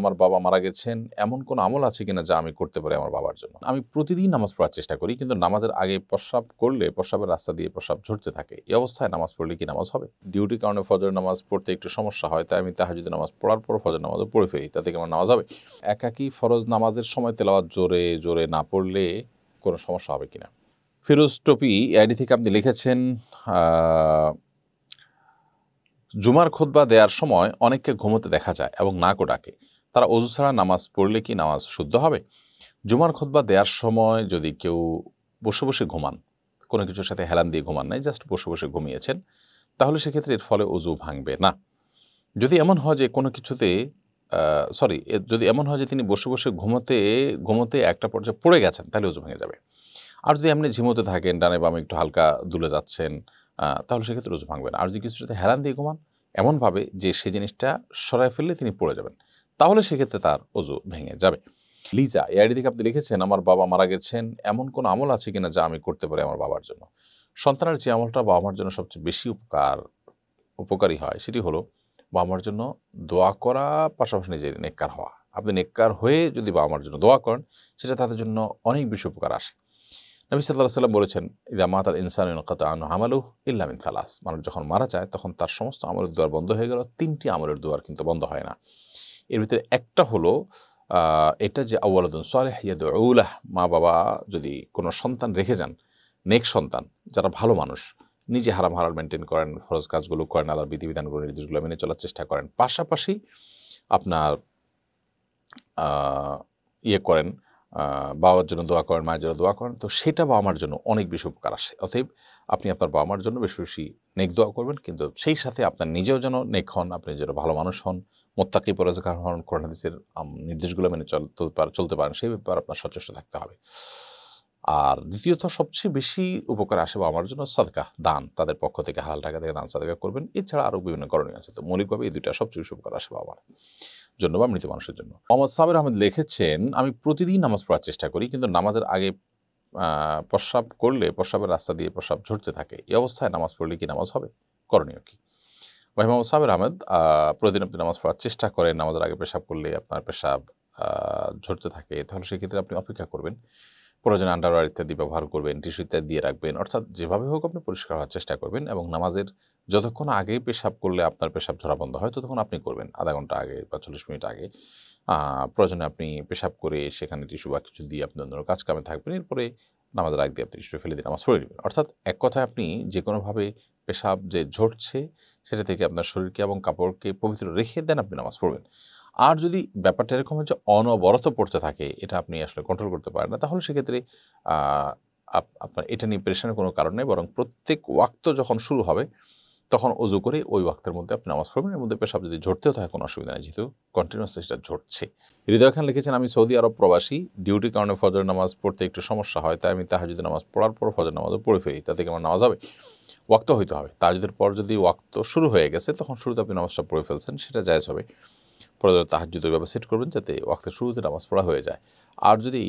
আমার বাবা মারা গেছেন এমন কোন আমল আছে কিনা যা আমি করতে পারি আমার বাবার জন্য আমি প্রতিদিন নামাজ পড়ার চেষ্টা করি কিন্তু নামাজের আগে প্রস্রাব করলে প্রস্রাবের রাস্তা দিয়ে প্রস্রাব ঝরতে থাকে এই অবস্থায় নামাজ পড়লে কি নামাজ হবে ডিউটির কারণে ফজর নামাজ পড়তে একটু সমস্যা হয় তাই আমি তাহাজুদের নামাজ পড়ার পর ফজর নামাজও পড়ে ফেলি তাতে কি আমার নামাজ হবে একাকি ফরজ নামাজের সময় তেলাওয়াত জোরে জোরে না পড়লে কোনো সমস্যা হবে কিনা ফিরোজ টপি আইডি থেকে আপনি লিখেছেন জুমার খোদবা দেওয়ার সময় অনেককে ঘুমোতে দেখা যায় এবং নাকও ডাকে তারা অজু ছাড়া নামাজ পড়লে কি নামাজ শুদ্ধ হবে জুমার খোদবা দেওয়ার সময় যদি কেউ বসে বসে ঘুমান কোনো কিছুর সাথে হেলান দিয়ে ঘুমান নাই জাস্ট বসে বসে ঘুমিয়েছেন তাহলে সেক্ষেত্রে এর ফলে অজু ভাঙবে না যদি এমন হয় যে কোনো কিছুতে সরি যদি এমন হয় যে তিনি বসে বসে ঘুমোতে ঘুমোতে একটা পর্যায়ে পড়ে গেছেন তাহলে অজু ভেঙে যাবে আর যদি এমনি ঝিমোতে থাকেন ডানে বামে একটু হালকা দুলে যাচ্ছেন তাহলে সেক্ষেত্রে অজু ভাঙবে না আর যদি কিছু সাথে হেলান দিয়ে ঘুমান এমনভাবে যে সেই জিনিসটা সরায় ফেললে তিনি পড়ে যাবেন তাহলে সেক্ষেত্রে তার অজু ভেঙে যাবে লিজা এআইডি থেকে আপনি লিখেছেন আমার বাবা মারা গেছেন এমন কোনো আমল আছে কিনা যা আমি করতে পারি আমার বাবার জন্য সন্তানের যে আমলটা বাবা মার জন্য সবচেয়ে বেশি উপকার উপকারী হয় সেটি হলো বাবা মার জন্য দোয়া করা পাশাপাশি নিজের নেককার হওয়া আপনি নেককার হয়ে যদি বাবা মার জন্য দোয়া করেন সেটা তাদের জন্য অনেক বেশি উপকার আসে নবী সাল্লাহ সাল্লাম বলেছেন ইদা মাতাল ইনসান কত আনু হামালু ইল্লামিন ফালাস মানুষ যখন মারা যায় তখন তার সমস্ত আমলের দুয়ার বন্ধ হয়ে গেল তিনটি আমলের দুয়ার কিন্তু বন্ধ হয় না এর ভিতরে একটা হলো এটা যে আউ্লাদুন সালেহ ইয়াদউলাহ মা বাবা যদি কোনো সন্তান রেখে যান নেক সন্তান যারা ভালো মানুষ নিজে হারাম হারাল মেনটেন করেন ফরজ কাজগুলো করেন আল্লাহর বিধিবিধানগুলো নির্দেশগুলো মেনে চলার চেষ্টা করেন পাশাপাশি আপনার ইয়ে করেন বাবার জন্য দোয়া করেন মায়ের জন্য দোয়া করেন তো সেটা বাবা মার জন্য অনেক বেশি উপকার আসে অতএব আপনি আপনার বাবা মার জন্য বেশি বেশি নেক দোয়া করবেন কিন্তু সেই সাথে আপনার নিজেও যেন নেক হন আপনি যেন ভালো মানুষ হন মোত্তাকি পরাজকার হরণ কোরআন দিচ্ছে নির্দেশগুলো মেনে চলতে পারে চলতে পারেন সেই ব্যাপারে আপনার সচেষ্ট থাকতে হবে আর দ্বিতীয়ত সবচেয়ে বেশি উপকার আসে বা আমার জন্য সাদকা দান তাদের পক্ষ থেকে হাল টাকা থেকে দান সাদকা করবেন এছাড়া আরও বিভিন্ন করণীয় আছে তো মৌলিকভাবে এই দুইটা সবচেয়ে বেশি উপকার আসে বা আমার জন্য বা মৃত মানুষের জন্য মোহাম্মদ সাবের আহমেদ লিখেছেন আমি প্রতিদিন নামাজ পড়ার চেষ্টা করি কিন্তু নামাজের আগে প্রস্রাব করলে প্রস্রাবের রাস্তা দিয়ে প্রস্রাব ঝরতে থাকে এই অবস্থায় নামাজ পড়লে কি নামাজ হবে করণীয় কী মাহিমা সাবের আহমেদ প্রতিদিন আপনি নামাজ পড়ার চেষ্টা করেন নামাজের আগে পেশাব করলে আপনার পেশাব ঝরতে থাকে তাহলে সেক্ষেত্রে আপনি অপেক্ষা করবেন প্রয়োজনে আন্ডারওয়ার ইত্যাদি ব্যবহার করবেন টিস্যু ইত্যাদি দিয়ে রাখবেন অর্থাৎ যেভাবে হোক আপনি পরিষ্কার হওয়ার চেষ্টা করবেন এবং নামাজের যতক্ষণ আগে পেশাব করলে আপনার পেশাব ঝরা বন্ধ হয় ততক্ষণ আপনি করবেন আধা ঘন্টা আগে বা চল্লিশ মিনিট আগে প্রয়োজনে আপনি পেশাব করে সেখানে টিস্যু বা কিছু দিয়ে আপনি অন্য কাজ কামে থাকবেন এরপরে নামাজের আগ দিয়ে আপনি কিছুটা ফেলে দিয়ে নামাজ পড়ে নেবেন অর্থাৎ এক কথায় আপনি যে কোনোভাবে পেশাব যে ঝরছে সেটা থেকে আপনার শরীরকে এবং কাপড়কে পবিত্র রেখে দেন আপনি নামাজ পড়বেন আর যদি ব্যাপারটা এরকম হচ্ছে অনবরত পড়তে থাকে এটা আপনি আসলে কন্ট্রোল করতে পারেন না তাহলে সেক্ষেত্রে আপনার এটা নিয়ে প্রেশানের কোনো কারণ নেই বরং প্রত্যেক ওয়াক্ত যখন শুরু হবে তখন অজু করে ওই ওয়াক্তের মধ্যে আপনি নামাজ পড়বেন এর মধ্যে পেশাব যদি ঝরতেও থাকে কোনো অসুবিধা নেই যেহেতু কন্টিনিউস সেটা ঝরছে হৃদয় খান লিখেছেন আমি সৌদি আরব প্রবাসী ডিউটির কারণে ফজর নামাজ পড়তে একটু সমস্যা হয় তাই আমি যদি নামাজ পড়ার পর ফজর নামাজও পড়ে ফেলি তাতে কি আমার নামাজ হবে ওয়াক্ত হইতে হবে তাহাজুদের পর যদি ওয়াক্ত শুরু হয়ে গেছে তখন শুরুতে আপনি নামাজটা পড়ে ফেলছেন সেটা জায়জ হবে পরে তাহাজুদ ওইভাবে সেট করবেন যাতে ওয়াক্তের শুরুতে নামাজ পড়া হয়ে যায় আর যদি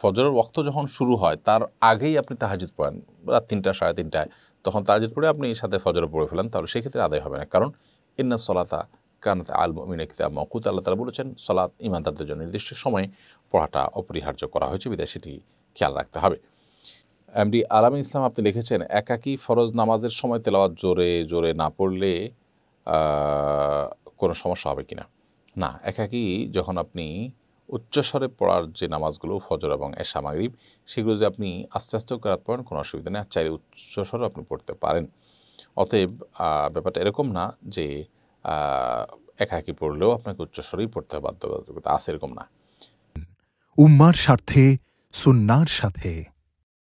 ফজরের ওয়াক্ত যখন শুরু হয় তার আগেই আপনি তাহাজুদ পড়েন রাত তিনটা সাড়ে তিনটায় তখন তাজির পড়ে আপনি সাথে ফজর পড়ে ফেলেন তাহলে সেক্ষেত্রে আদায় হবে না কারণ ইন্না সলাতা কানাত আল মিনে কিতাব মকুত আল্লাহ তালা বলেছেন সলাৎ ইমানদারদের জন্য নির্দিষ্ট সময়ে পড়াটা অপরিহার্য করা হয়েছে বিদায় সেটি খেয়াল রাখতে হবে এমডি আলাম ইসলাম আপনি লিখেছেন একাকি ফরজ নামাজের সময় তেলাওয়াত জোরে জোরে না পড়লে কোনো সমস্যা হবে কি না একাকি যখন আপনি উচ্চস্বরে পড়ার যে নামাজগুলো ফজর এবং এশা সেগুলো যদি আপনি আস্তে আস্তে করাত পড়েন কোনো অসুবিধা নেই চাইলে উচ্চস্বরও আপনি পড়তে পারেন অতএব ব্যাপারটা এরকম না যে একা পড়লেও আপনাকে উচ্চস্বরেই পড়তে বাধ্যবাধকতা আছে এরকম না উম্মার স্বার্থে সুন্নার সাথে